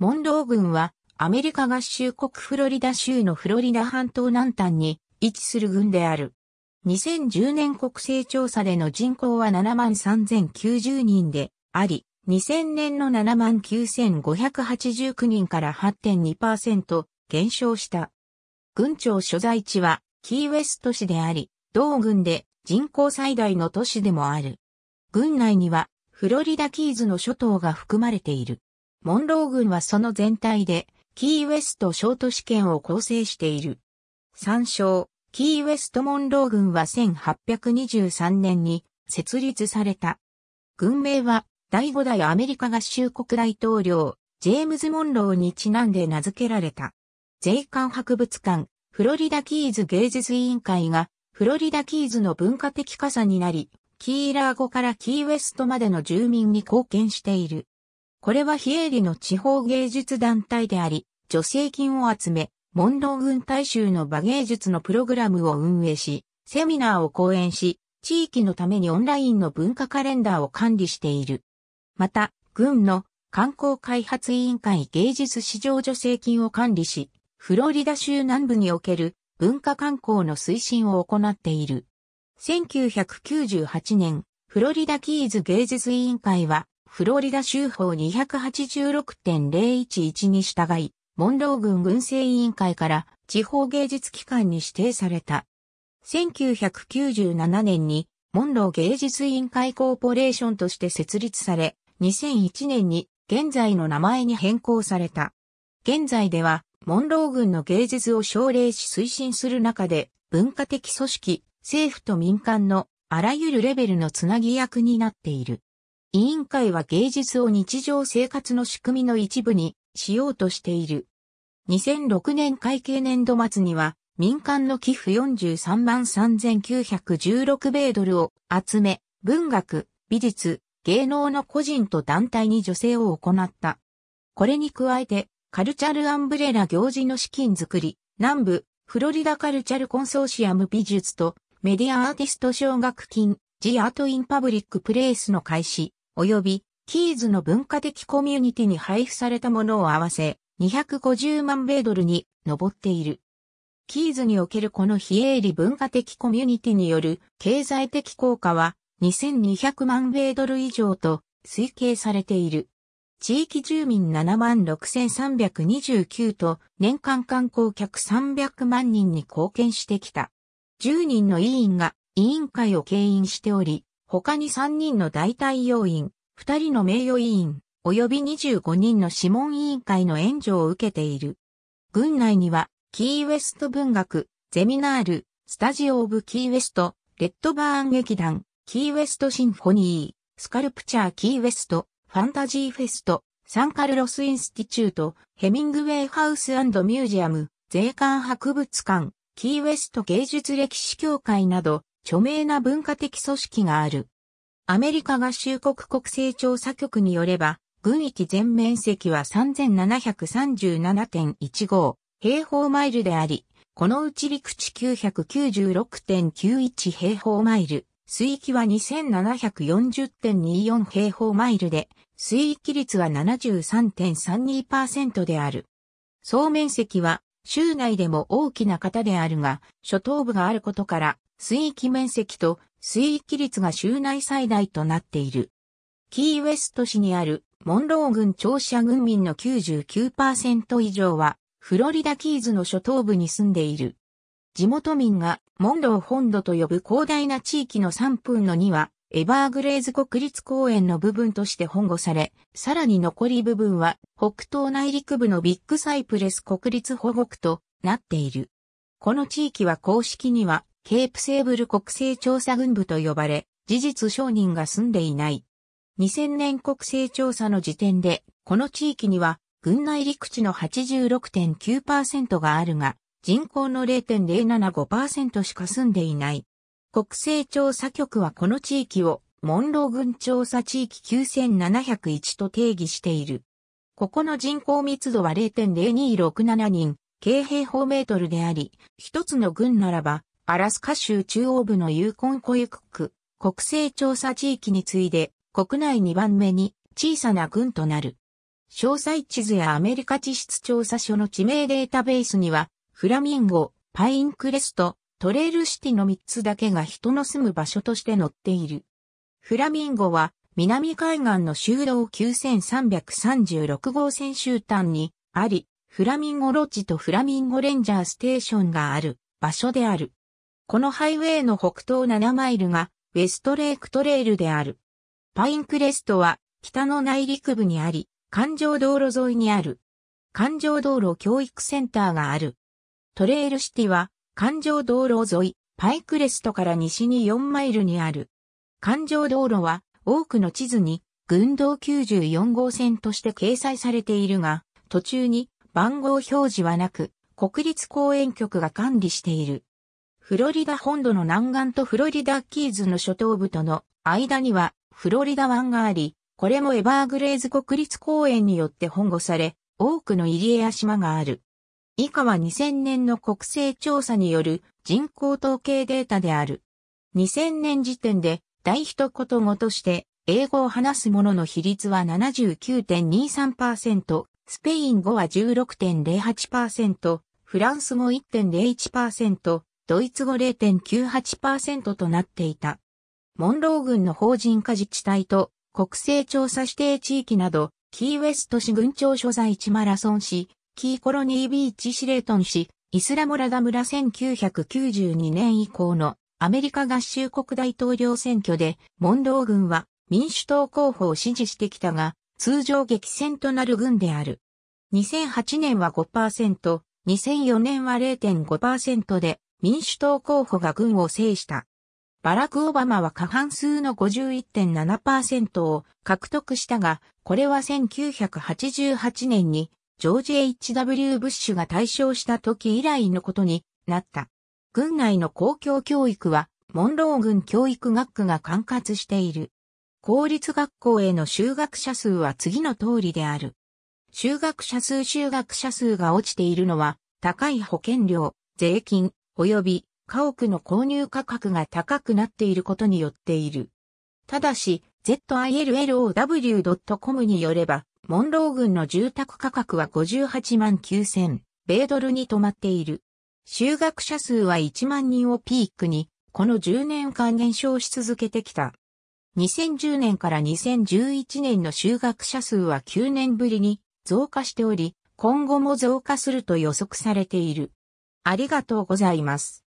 モンロー軍はアメリカ合衆国フロリダ州のフロリダ半島南端に位置する軍である。2010年国勢調査での人口は7万3090人であり、2000年の7万9589人から8.2%減少した。軍庁所在地はキーウェスト市であり、同軍で人口最大の都市でもある。軍内にはフロリダキーズの諸島が含まれている。モンロー軍はその全体で、キーウェストショート試験を構成している。参照、キーウェストモンロー軍は1823年に設立された。軍名は、第5代アメリカ合衆国大統領、ジェームズ・モンローにちなんで名付けられた。税関博物館、フロリダキーズ芸術委員会が、フロリダキーズの文化的傘になり、キーラー語からキーウェストまでの住民に貢献している。これは非営利の地方芸術団体であり、助成金を集め、モン軍大衆の馬芸術のプログラムを運営し、セミナーを講演し、地域のためにオンラインの文化カレンダーを管理している。また、軍の観光開発委員会芸術市場助成金を管理し、フロリダ州南部における文化観光の推進を行っている。1998年、フロリダキーズ芸術委員会はフロリダ州法286.011に従い、モンロー軍軍政委員会から地方芸術機関に指定された。1997年にモンロー芸術委員会コーポレーションとして設立され、2001年に現在の名前に変更された。現在では、モンロー軍の芸術を奨励し推進する中で、文化的組織、政府と民間のあらゆるレベルのつなぎ役になっている。委員会は芸術を日常生活の仕組みの一部にしようとしている。2006年会計年度末には民間の寄付43万3916米ドルを集め、文学、美術、芸能の個人と団体に助成を行った。これに加えて、カルチャルアンブレラ行事の資金づくり、南部、フロリダカルチャルコンソーシアム美術とメディアアーティスト奨学金、ジアートインパブリックプレイスの開始、及びキーズの文化的コミュニティに配布されたものを合わせ、250万米ドルに上っている。キーズにおけるこの非営利文化的コミュニティによる経済的効果は2200万米ドル以上と推計されている。地域住民76,329と年間観光客300万人に貢献してきた。10人の委員が委員会を牽引しており、他に3人の代替要員、2人の名誉委員、及び25人の諮問委員会の援助を受けている。軍内には、キーウェスト文学、ゼミナール、スタジオ・オブ・キーウェスト、レッドバーン劇団、キーウェスト・シンフォニー、スカルプチャー・キーウェスト、ファンタジー・フェスト、サンカルロス・インスティチュート、ヘミングウェイ・ハウス・ミュージアム、税関博物館、キーウェスト芸術歴史協会など、著名な文化的組織がある。アメリカ合衆国国勢調査局によれば、軍域全面積は3737.15平方マイルであり、このうち陸地996.91平方マイル、水域は2740.24平方マイルで、水域率は73.32%である。総面積は州内でも大きな方であるが、諸島部があることから、水域面積と水域率が州内最大となっている。キーウェスト市にあるモンロー郡庁舎軍民の99%以上はフロリダキーズの諸島部に住んでいる。地元民がモンロー本土と呼ぶ広大な地域の3分の2はエバーグレーズ国立公園の部分として保護され、さらに残り部分は北東内陸部のビッグサイプレス国立保護区となっている。この地域は公式にはケープセーブル国勢調査軍部と呼ばれ、事実承認が済んでいない。2000年国勢調査の時点で、この地域には、軍内陸地の86.9%があるが、人口の0.075%しか住んでいない。国勢調査局はこの地域を、モンロー軍調査地域9701と定義している。ここの人口密度は0.0267人、軽平方メートルであり、一つの軍ならば、アラスカ州中央部のユーコンコユクック国勢調査地域に次いで国内2番目に小さな郡となる。詳細地図やアメリカ地質調査所の地名データベースには、フラミンゴ、パインクレスト、トレールシティの3つだけが人の住む場所として載っている。フラミンゴは南海岸の修道9336号線終端にあり、フラミンゴロッジとフラミンゴレンジャーステーションがある場所である。このハイウェイの北東7マイルがウェストレークトレイルである。パインクレストは北の内陸部にあり、環状道路沿いにある。環状道路教育センターがある。トレイルシティは環状道路沿い、パイクレストから西に4マイルにある。環状道路は多くの地図に群道94号線として掲載されているが、途中に番号表示はなく、国立公園局が管理している。フロリダ本土の南岸とフロリダキーズの諸島部との間にはフロリダ湾があり、これもエバーグレーズ国立公園によって保護され、多くの入江や島がある。以下は2000年の国勢調査による人口統計データである。2000年時点で大一言語として英語を話す者の比率は79.23%、スペイン語は16.08%、フランス語1.01%、ドイツ語0.98%となっていた。モンロー軍の法人化自治体と国勢調査指定地域など、キーウェスト市軍庁所在地マラソン市、キーコロニービーチシレートン市、イスラモラダ村1992年以降のアメリカ合衆国大統領選挙で、モンロー軍は民主党候補を支持してきたが、通常激戦となる軍である。2008年は5%、2004年は0.5%で、民主党候補が軍を制した。バラク・オバマは過半数の51.7%を獲得したが、これは1988年にジョージ・ H.W. ブッシュが対象した時以来のことになった。軍内の公共教育は、モンロー軍教育学区が管轄している。公立学校への就学者数は次の通りである。就学者数就学者数が落ちているのは、高い保険料、税金、及び家屋の購入価格が高くなっていることによっている。ただし、zillow.com によれば、モンロー郡の住宅価格は58万9000、米ドルに止まっている。就学者数は1万人をピークに、この10年間減少し続けてきた。2010年から2011年の就学者数は9年ぶりに増加しており、今後も増加すると予測されている。ありがとうございます。